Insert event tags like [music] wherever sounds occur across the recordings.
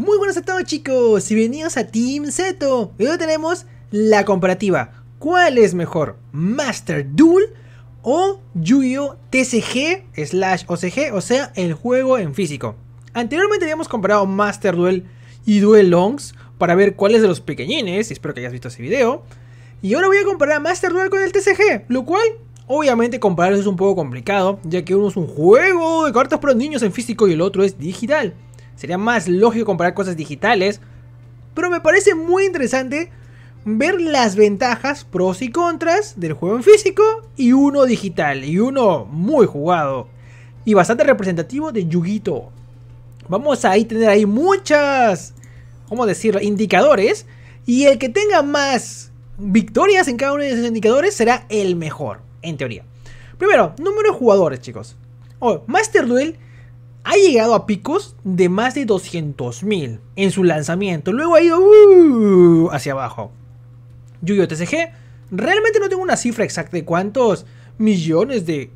Muy buenas a todos chicos y bienvenidos a Team Zeto. Y hoy tenemos la comparativa. ¿Cuál es mejor? ¿Master Duel o Yu-Gi-Oh! TCG slash OCG? O sea, el juego en físico. Anteriormente habíamos comparado Master Duel y Duel Longs para ver cuál es de los pequeñines. Espero que hayas visto ese video. Y ahora voy a comparar Master Duel con el TCG, lo cual Obviamente comparar es un poco complicado, ya que uno es un juego de cartas para niños en físico y el otro es digital. Sería más lógico comparar cosas digitales. Pero me parece muy interesante ver las ventajas, pros y contras del juego en físico y uno digital. Y uno muy jugado. Y bastante representativo de Yugito. Vamos a tener ahí muchas, ¿cómo decirlo? Indicadores. Y el que tenga más victorias en cada uno de esos indicadores será el mejor, en teoría. Primero, número de jugadores, chicos. Oh, Master Duel ha llegado a picos de más de 200.000 en su lanzamiento. Luego ha ido uh, hacia abajo. yu TCG, realmente no tengo una cifra exacta de cuántos millones de,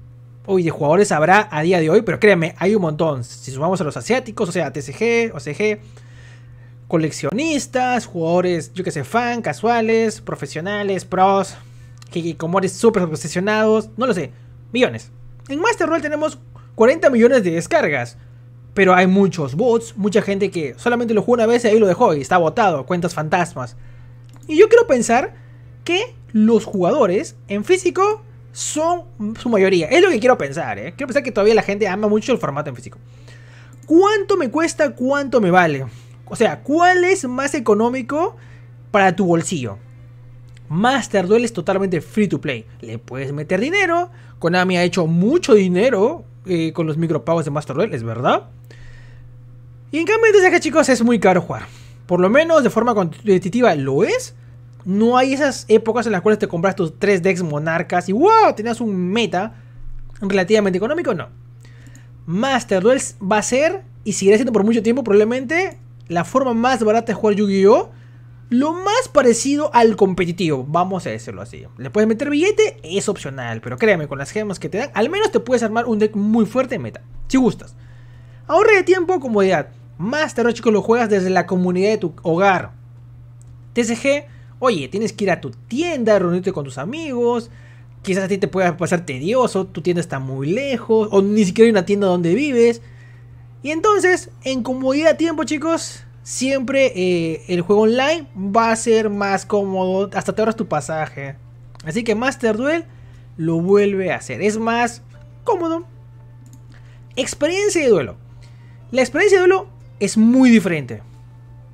jugadores habrá a día de hoy, pero créanme, hay un montón. Si sumamos a los asiáticos, o sea, TCG, OCG, coleccionistas, jugadores, yo qué sé, fan, casuales, profesionales, pros, Que como eres súper obsesionados, no lo sé, millones. En Master Roll tenemos 40 millones de descargas. Pero hay muchos bots, mucha gente que solamente lo jugó una vez y ahí lo dejó y está botado, cuentas fantasmas. Y yo quiero pensar que los jugadores en físico son su mayoría. Es lo que quiero pensar, ¿eh? Quiero pensar que todavía la gente ama mucho el formato en físico. ¿Cuánto me cuesta? ¿Cuánto me vale? O sea, ¿cuál es más económico para tu bolsillo? Master Duel es totalmente free to play. Le puedes meter dinero. Konami ha hecho mucho dinero eh, con los micropagos de Master Duel, es verdad. Y en cambio, desde que chicos, es muy caro jugar. Por lo menos de forma competitiva lo es. No hay esas épocas en las cuales te compras tus tres decks monarcas y wow, tenías un meta relativamente económico. No. Master Duel va a ser, y seguirá siendo por mucho tiempo, probablemente la forma más barata de jugar Yu-Gi-Oh! lo más parecido al competitivo, vamos a decirlo así. Le puedes meter billete, es opcional, pero créeme, con las gemas que te dan, al menos te puedes armar un deck muy fuerte en meta, si gustas. Ahorre de tiempo, comodidad. Más tarde, chicos, lo juegas desde la comunidad de tu hogar. TCG, oye, tienes que ir a tu tienda, reunirte con tus amigos. Quizás a ti te pueda pasar tedioso, tu tienda está muy lejos, o ni siquiera hay una tienda donde vives. Y entonces, en comodidad tiempo, chicos, siempre eh, el juego online va a ser más cómodo, hasta te ahorras tu pasaje. Así que Master Duel lo vuelve a hacer, es más cómodo. Experiencia de duelo. La experiencia de duelo es muy diferente.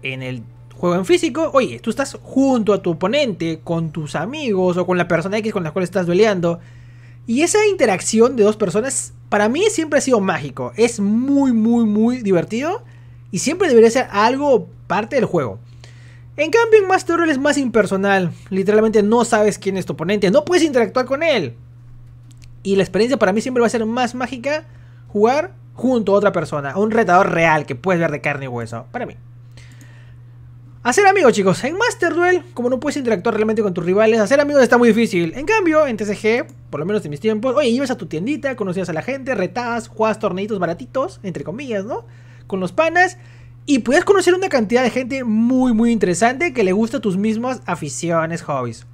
En el juego en físico, oye, tú estás junto a tu oponente, con tus amigos o con la persona X con la cual estás dueleando. Y esa interacción de dos personas, para mí siempre ha sido mágico. Es muy, muy, muy divertido y siempre debería ser algo parte del juego. En cambio, en Master Duel es más impersonal. Literalmente no sabes quién es tu oponente, no puedes interactuar con él. Y la experiencia para mí siempre va a ser más mágica jugar junto a otra persona, a un retador real que puedes ver de carne y hueso, para mí. Hacer amigos, chicos. En Master Duel, como no puedes interactuar realmente con tus rivales, hacer amigos está muy difícil. En cambio, en TCG, por lo menos en mis tiempos, oye, ibas a tu tiendita, conocías a la gente, retabas, jugabas torneitos baratitos, entre comillas, ¿no? con los panas y puedes conocer una cantidad de gente muy muy interesante que le gusta tus mismas aficiones, hobbies.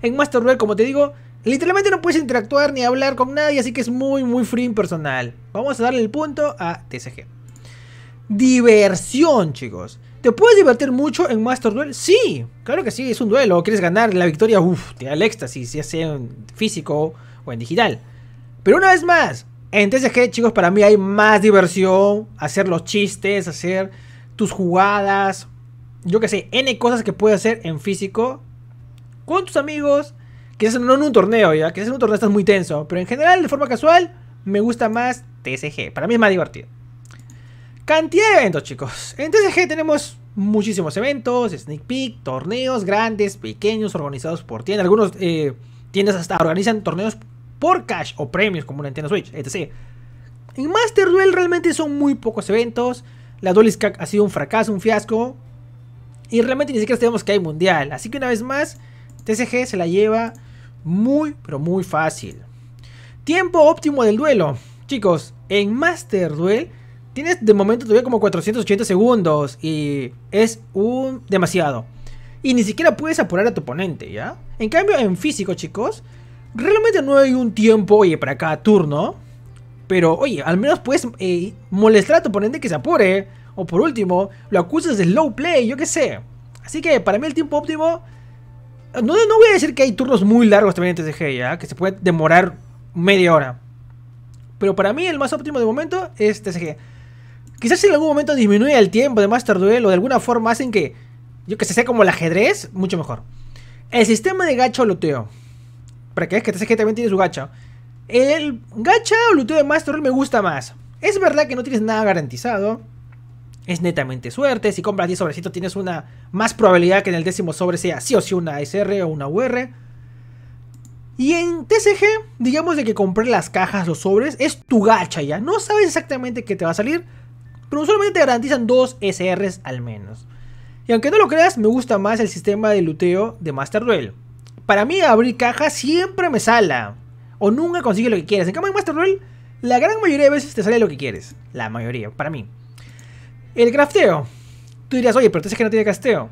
En Master Duel, como te digo, literalmente no puedes interactuar ni hablar con nadie, así que es muy muy free personal... Vamos a darle el punto a TCG. Diversión, chicos. ¿Te puedes divertir mucho en Master Duel? Sí, claro que sí, es un duelo. ¿Quieres ganar la victoria? Uf, te da el éxtasis, ya sea en físico o en digital. Pero una vez más, en TSG, chicos? Para mí hay más diversión, hacer los chistes, hacer tus jugadas, yo qué sé, N cosas que puedes hacer en físico con tus amigos. que no en un torneo, ¿ya? que en un torneo estás muy tenso, pero en general, de forma casual, me gusta más TSG. Para mí es más divertido. Cantidad de eventos, chicos. En TSG tenemos muchísimos eventos, sneak peek, torneos grandes, pequeños, organizados por tiendas. Algunos eh, tiendas hasta organizan torneos por cash o premios como una antena Switch, etc. En Master Duel realmente son muy pocos eventos. La Duelist Cup ha sido un fracaso, un fiasco. Y realmente ni siquiera sabemos que hay mundial. Así que una vez más, TCG se la lleva muy, pero muy fácil. Tiempo óptimo del duelo. Chicos, en Master Duel tienes de momento todavía como 480 segundos. Y es un demasiado. Y ni siquiera puedes apurar a tu oponente, ¿ya? En cambio, en físico, chicos, Realmente no hay un tiempo, oye, para cada turno. Pero, oye, al menos puedes eh, molestar a tu oponente que se apure. O por último, lo acusas de slow play, yo qué sé. Así que para mí el tiempo óptimo... No, voy a decir que hay turnos muy largos también en TCG, ¿ya? Que se puede demorar media hora. Pero para mí el más óptimo de momento es TCG. Quizás si en algún momento disminuye el tiempo de Master Duel o de alguna forma hacen que... Yo que sé, sea como el ajedrez, mucho mejor. El sistema de gacho loteo para que Es que TCG también tiene su gacha. El gacha o luteo de Master me gusta más. Es verdad que no tienes nada garantizado. Es netamente suerte. Si compras 10 sobrecitos tienes una más probabilidad que en el décimo sobre sea sí o sí una SR o una UR. Y en TCG, digamos de que compré las cajas, los sobres, es tu gacha ya. No sabes exactamente qué te va a salir, pero solamente te garantizan dos SRs al menos. Y aunque no lo creas, me gusta más el sistema de luteo de Master Duel para mí abrir caja siempre me sala. O nunca consigue lo que quieres. En cambio en Master Duel, la gran mayoría de veces te sale lo que quieres. La mayoría, para mí. El crafteo. Tú dirías, oye, pero TCG que no tiene crafteo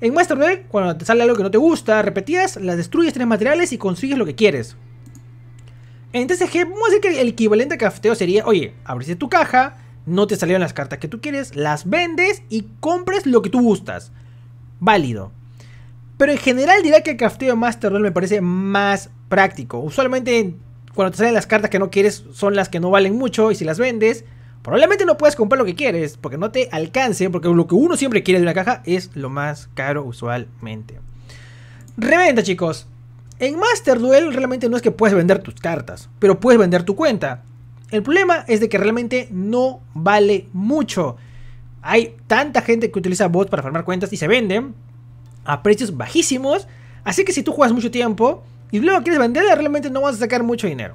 En Master Duel, cuando te sale algo que no te gusta, Repetías, las destruyes, tienes materiales y consigues lo que quieres. En TCG a decir que el equivalente a crafteo sería, oye, abriste tu caja, no te salieron las cartas que tú quieres, las vendes y compres lo que tú gustas. Válido. Pero en general dirá que el crafteo Master Duel me parece más práctico. Usualmente cuando te salen las cartas que no quieres son las que no valen mucho y si las vendes probablemente no puedes comprar lo que quieres porque no te alcance, porque lo que uno siempre quiere de una caja es lo más caro usualmente. Reventa chicos. En Master Duel realmente no es que puedes vender tus cartas, pero puedes vender tu cuenta. El problema es de que realmente no vale mucho. Hay tanta gente que utiliza bots para farmar cuentas y se venden a precios bajísimos. Así que si tú juegas mucho tiempo y luego quieres venderla, realmente no vas a sacar mucho dinero.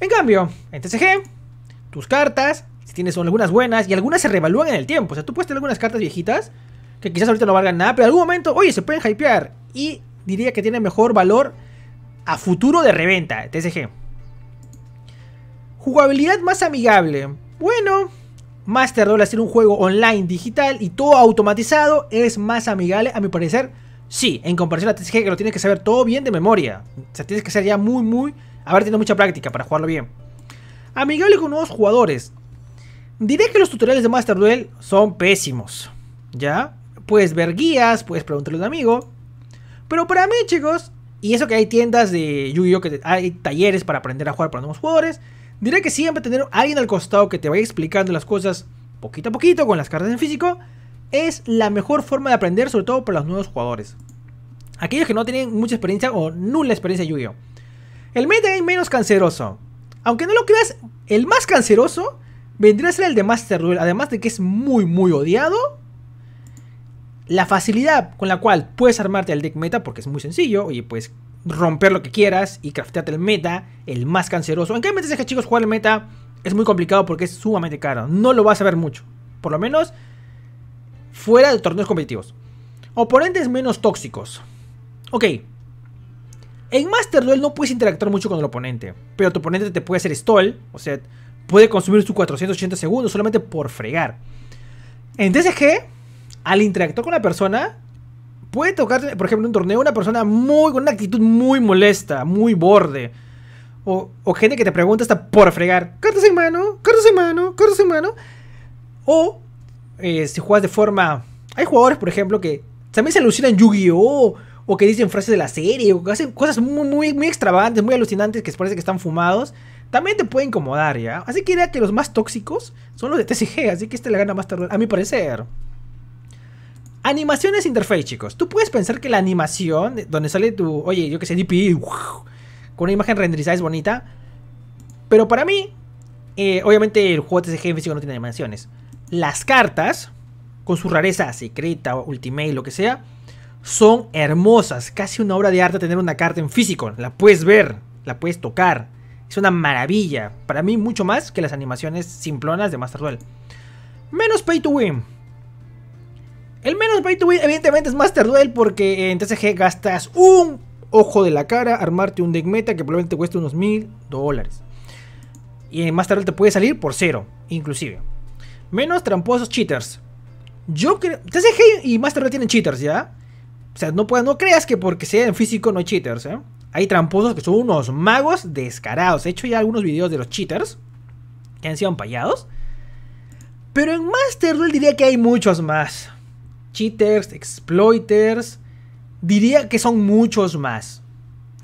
En cambio, en TCG, tus cartas, si tienes algunas buenas y algunas se revalúan en el tiempo. O sea, tú puedes tener algunas cartas viejitas que quizás ahorita no valgan nada, pero en algún momento, oye, se pueden hypear. Y diría que tiene mejor valor a futuro de reventa, TCG. Jugabilidad más amigable. Bueno, Master Duel hacer un juego online digital y todo automatizado es más amigable, a mi parecer. Sí, en comparación a TCG que lo tienes que saber todo bien de memoria. O sea, tienes que ser ya muy, muy... Haber tenido mucha práctica para jugarlo bien. Amigable con nuevos jugadores. Diré que los tutoriales de Master Duel son pésimos. ¿Ya? Puedes ver guías, puedes preguntarle a un amigo. Pero para mí, chicos, y eso que hay tiendas de Yu-Gi-Oh! que hay talleres para aprender a jugar para nuevos jugadores. Diré que siempre tener alguien al costado que te vaya explicando las cosas poquito a poquito con las cartas en físico es la mejor forma de aprender, sobre todo para los nuevos jugadores. Aquellos que no tienen mucha experiencia o nula experiencia de Yu-Gi-Oh! El menos canceroso. Aunque no lo creas, el más canceroso vendría a ser el de Master Duel, además de que es muy, muy odiado. La facilidad con la cual puedes armarte el deck meta, porque es muy sencillo, y pues romper lo que quieras y craftearte el meta, el más canceroso. En cambio, chicos, jugar el meta es muy complicado porque es sumamente caro. No lo vas a ver mucho. Por lo menos fuera de torneos competitivos. Oponentes menos tóxicos. Ok. En Master Duel no puedes interactuar mucho con el oponente. Pero tu oponente te puede hacer stall. O sea, puede consumir su 480 segundos solamente por fregar. En DSG al interactuar con la persona, Puede tocarte, por ejemplo, en un torneo una persona muy con una actitud muy molesta, muy borde. O, gente que te pregunta hasta por fregar, cartas en mano, cartas en mano, cartas en mano. O eh, si juegas de forma... Hay jugadores, por ejemplo, que también se alucinan Yu-Gi-Oh! O que dicen frases de la serie, o que hacen cosas muy, muy, extravagantes, muy alucinantes, que parece que están fumados. También te puede incomodar, ¿ya? Así que idea que los más tóxicos son los de TCG, así que este le gana más tarde, a mi parecer. Animaciones interface, chicos. Tú puedes pensar que la animación, donde sale tu, oye, yo que sé, DP, con una imagen renderizada es bonita. Pero para mí, eh, obviamente el juego TCG en físico no tiene animaciones. Las cartas, con su rareza secreta, ultimate, lo que sea, son hermosas. Casi una obra de arte tener una carta en físico. La puedes ver, la puedes tocar. Es una maravilla. Para mí, mucho más que las animaciones simplonas de Master Duel. Menos pay to win. El menos pay to win, evidentemente, es Master Duel porque en TCG gastas un ojo de la cara armarte un deck meta que probablemente cueste unos mil dólares. Y en Master Duel te puede salir por cero, inclusive. Menos tramposos cheaters. Yo creo. TCG y Master Duel tienen cheaters, ¿ya? O sea, no, no creas que porque sea en físico no hay cheaters, ¿eh? Hay tramposos que son unos magos descarados. He hecho ya algunos videos de los cheaters que han sido empallados. Pero en Master Duel diría que hay muchos más cheaters, exploiters, diría que son muchos más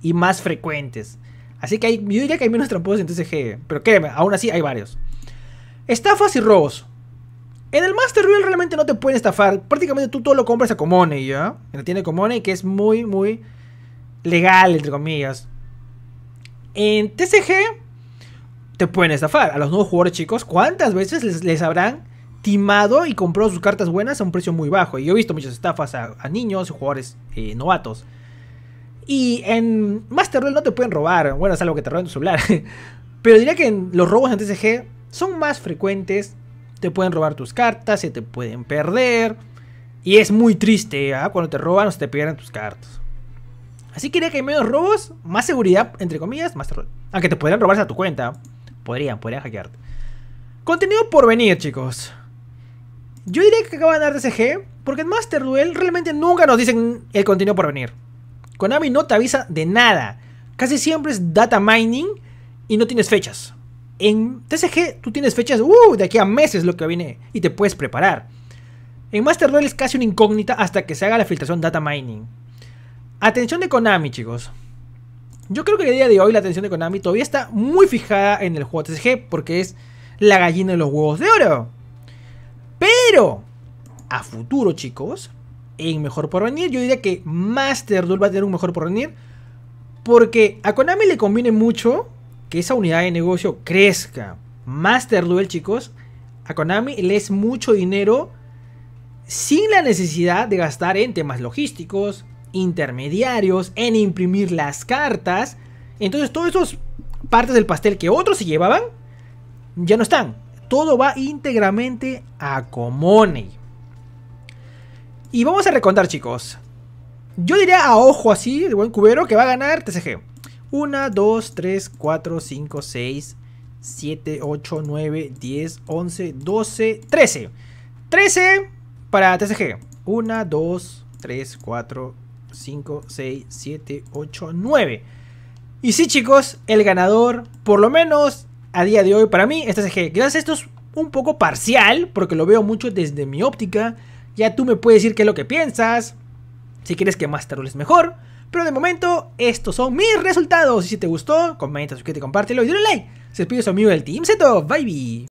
y más frecuentes. Así que hay, yo diría que hay menos tramposos en TCG, pero créeme, aún así hay varios. Estafas y robos. En el Master Reel realmente no te pueden estafar. Prácticamente tú todo lo compras a Comone, ¿ya? En la tienda de Comone, que es muy, muy legal, entre comillas. En TCG te pueden estafar. A los nuevos jugadores chicos, ¿cuántas veces les, les habrán y compró sus cartas buenas a un precio muy bajo. Y yo he visto muchas estafas a, niños y jugadores eh, novatos. Y en Master Roll no te pueden robar, bueno, es algo que te roben tu celular. [laughs] Pero diría que en los robos en TCG son más frecuentes. Te pueden robar tus cartas, se te pueden perder. Y es muy triste ¿ah? cuando te roban o se te pierden tus cartas. Así que diría que hay menos robos, más seguridad, entre comillas, Master Roll. Aunque te podrían robarse a tu cuenta. Podrían, podrían hackearte. Contenido por venir, chicos. Yo diría que acaba de dar DCG, porque en Master Duel realmente nunca nos dicen el contenido por venir. Konami no te avisa de nada. Casi siempre es data mining y no tienes fechas. En TCG tú tienes fechas uh, de aquí a meses lo que viene y te puedes preparar. En Master Duel es casi una incógnita hasta que se haga la filtración data mining. Atención de Konami, chicos. Yo creo que el día de hoy la atención de Konami todavía está muy fijada en el juego TCG porque es la gallina de los huevos de oro. Pero a futuro, chicos, en mejor porvenir, yo diría que Master Duel va a tener un mejor porvenir. Porque a Konami le conviene mucho que esa unidad de negocio crezca. Master Duel, chicos, a Konami le es mucho dinero sin la necesidad de gastar en temas logísticos, intermediarios, en imprimir las cartas. Entonces, todas esas partes del pastel que otros se llevaban, ya no están todo va íntegramente a Comone. Y vamos a recontar, chicos. Yo diría a ojo así, de buen cubero, que va a ganar TCG. 1, 2, 3, 4, 5, 6, 7, 8, 9, 10, 11, 12, 13. 13 para TCG. 1, 2, 3, 4, 5, 6, 7, 8, 9. Y sí, chicos, el ganador, por lo menos a día de hoy para mí esta CG. gracias esto es un poco parcial, porque lo veo mucho desde mi óptica. Ya tú me puedes decir qué es lo que piensas, si quieres que más es mejor. Pero de momento, estos son mis resultados. si te gustó, comenta, suscríbete, compártelo y dale like. Se despide su amigo del Team Seto. Bye bye.